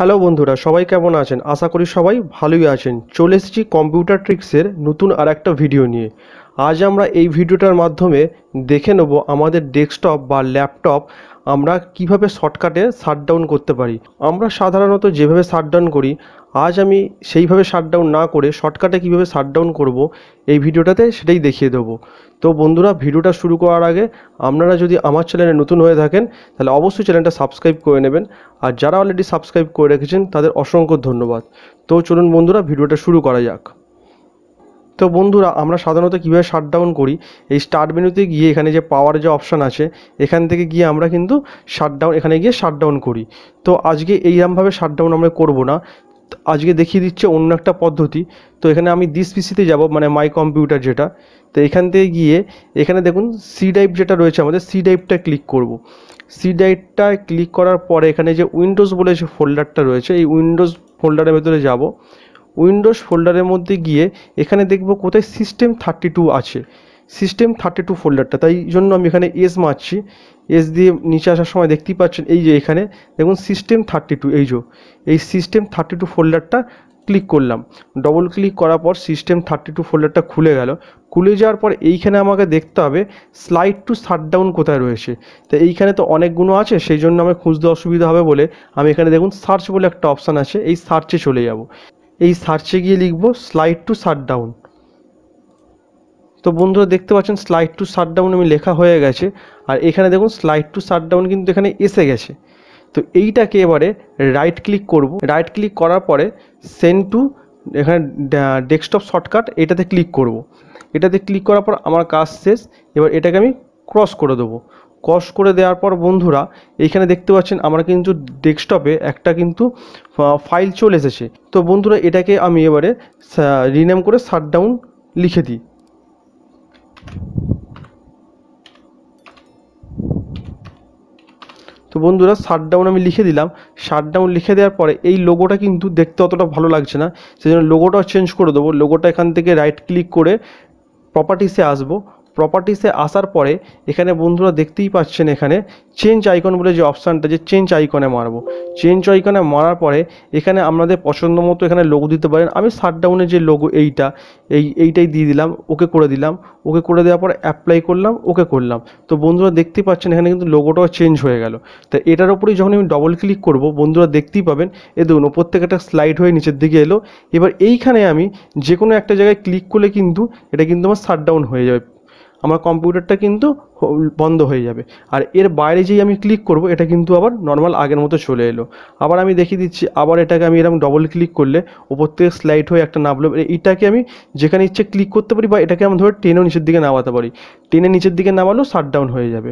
Hello বন্ধুরা সবাই কেমন আছেন আশা করি সবাই ভালোই আছেন চলে এসেছি কম্পিউটার ট্রিক্সের নতুন আর একটা ভিডিও নিয়ে আজ আমরা এই ভিডিওটার মাধ্যমে দেখে নেব আমাদের ডেস্কটপ বা ল্যাপটপ আমরা কিভাবে শর্টকাটে শাটডাউন করতে পারি আমরা সাধারণত যেভাবে শাটডাউন করি আজ আমি সেইভাবে শাটডাউন না করে শর্টকাটে কীভাবে শাটডাউন করব এই ভিডিওটাতে সেটাই দেখিয়ে দেবো তো বন্ধুরা ভিডিওটা শুরু করার আগে আপনারা যদি আমার চ্যানেলে নতুন হয়ে থাকেন তাহলে অবশ্যই চ্যানেলটা সাবস্ক্রাইব করে নেবেন আর যারা অলরেডি সাবস্ক্রাইব করে রেখেছেন তাদের অসংখ্য ধন্যবাদ তো চলুন বন্ধুরা ভিডিওটা শুরু করা যাক তো বন্ধুরা আমরা সাধারণত কীভাবে শাটডাউন করি এই স্টার্ট মেনুতে গিয়ে এখানে যে পাওয়ার যে অপশান আছে এখান থেকে গিয়ে আমরা কিন্তু শাটডাউন এখানে গিয়ে শাটডাউন করি তো আজকে এইরকমভাবে শাটডাউন আমরা করব না আজকে দেখিয়ে দিচ্ছে অন্য একটা পদ্ধতি তো এখানে আমি দিস পিসিতে যাব মানে মাই কম্পিউটার যেটা তো এখান থেকে গিয়ে এখানে দেখুন সি ডাইভ যেটা রয়েছে আমাদের সি ডাইভটা ক্লিক করব সি ডাইভটা ক্লিক করার পরে এখানে যে উইন্ডোজ বলে যে ফোল্ডারটা রয়েছে এই উইন্ডোজ ফোল্ডারের ভেতরে যাব উইন্ডোজ ফোল্ডারের মধ্যে গিয়ে এখানে দেখব কোথায় সিস্টেম থার্টি টু আছে সিস্টেম থার্টি টু ফোল্ডারটা তাই জন্য আমি এখানে এস মারছি এস দিয়ে নিচে আসার সময় দেখতেই পাচ্ছেন এই যে এখানে দেখুন সিস্টেম থার্টি টু এই যে এই সিস্টেম থার্টি টু ফোল্ডারটা ক্লিক করলাম ডবল ক্লিক করার পর সিস্টেম থার্টি টু ফোল্ডারটা খুলে গেল খুলে যাওয়ার পর এইখানে আমাকে দেখতে হবে স্লাইড টু ডাউন কোথায় রয়েছে তো এইখানে তো অনেকগুলো আছে সেই জন্য আমার খুঁজতে অসুবিধা হবে বলে আমি এখানে দেখুন সার্চ বলে একটা অপশান আছে এই সার্চে চলে যাব এই সার্চে গিয়ে লিখব স্লাইড টু ডাউন তো বন্ধুরা দেখতে পাচ্ছেন স্লাইড টু শাটডাউন আমি লেখা হয়ে গেছে আর এখানে দেখুন স্লাইড টু শাটডাউন কিন্তু এখানে এসে গেছে তো এইটাকে এবারে রাইট ক্লিক করব রাইট ক্লিক করার পরে সেন্ড টু এখানে ডেস্কটপ শর্টকাট এটাতে ক্লিক করব। এটাতে ক্লিক করার পর আমার কাজ শেষ এবার এটাকে আমি ক্রস করে দেবো ক্রস করে দেওয়ার পর বন্ধুরা এইখানে দেখতে পাচ্ছেন আমার কিন্তু ডেস্কটপে একটা কিন্তু ফাইল চলে এসেছে তো বন্ধুরা এটাকে আমি এবারে রিনেম করে শাটডাউন লিখে দিই তো বন্ধুরা শাটডাউন আমি লিখে দিলাম শাটডাউন লিখে দেওয়ার পরে এই লোগোটা কিন্তু দেখতে অতটা ভালো লাগছে না সেই জন্য লোগোটা চেঞ্জ করে দেবো লোগোটা এখান থেকে রাইট ক্লিক করে প্রপার্টিসে আসবো প্রপার্টিসে আসার পরে এখানে বন্ধুরা দেখতেই পাচ্ছেন এখানে চেঞ্জ আইকন বলে যে অপশানটা যে চেঞ্জ আইকনে মারবো চেঞ্জ আইকনে মারার পরে এখানে আপনাদের পছন্দ মতো এখানে লোগো দিতে পারেন আমি শাটডাউনের যে লোগো এইটা এই এইটাই দিয়ে দিলাম ওকে করে দিলাম ওকে করে দেওয়ার পর অ্যাপ্লাই করলাম ওকে করলাম তো বন্ধুরা দেখতেই পাচ্ছেন এখানে কিন্তু লোগোটাও চেঞ্জ হয়ে গেল তো এটার ওপরেই যখন আমি ডবল ক্লিক করব বন্ধুরা দেখতেই পাবেন এ দেখুন ওপর থেকে একটা স্লাইড হয়ে নিচের দিকে এলো এবার এইখানে আমি যে কোনো একটা জায়গায় ক্লিক করলে কিন্তু এটা কিন্তু আমার শাটডাউন হয়ে যাবে আমার কম্পিউটারটা কিন্তু বন্ধ হয়ে যাবে আর এর বাইরে যেই আমি ক্লিক করব এটা কিন্তু আবার নর্মাল আগের মতো চলে এলো আবার আমি দেখিয়ে দিচ্ছি আবার এটাকে আমি এরকম ডবল ক্লিক করলে ওপর থেকে স্লাইড হয়ে একটা নামলো এটাকে আমি যেখানে ইচ্ছে ক্লিক করতে পারি বা এটাকে আমি ধরে টেনেও নিচের দিকে নামাতে পারি টেনে নিচের দিকে নামালো শাটডাউন ডাউন হয়ে যাবে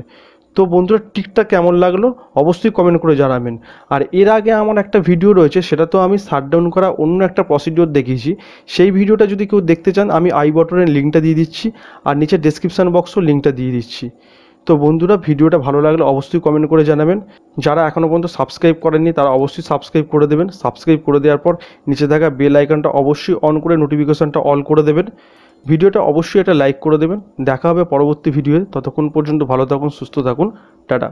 তো বন্ধুরা টিকটা কেমন লাগলো অবশ্যই কমেন্ট করে জানাবেন আর এর আগে আমার একটা ভিডিও রয়েছে সেটা তো আমি শাটডাউন করা অন্য একটা প্রসিডিওর দেখিয়েছি সেই ভিডিওটা যদি কেউ দেখতে চান আমি আই বটনের লিঙ্কটা দিয়ে দিচ্ছি আর নিচে ডিসক্রিপশান বক্সও লিঙ্কটা দিয়ে দিচ্ছি তো বন্ধুরা ভিডিওটা ভালো লাগলে অবশ্যই কমেন্ট করে জানাবেন যারা এখনও পর্যন্ত সাবস্ক্রাইব করেননি তারা অবশ্যই সাবস্ক্রাইব করে দেবেন সাবস্ক্রাইব করে দেওয়ার পর নিচে থাকা বেল আইকনটা অবশ্যই অন করে নোটিফিকেশানটা অল করে দেবেন ভিডিওটা অবশ্যই একটা লাইক করে দেবেন দেখা হবে পরবর্তী ভিডিওতে ততক্ষণ পর্যন্ত ভালো থাকুন সুস্থ থাকুন টাটা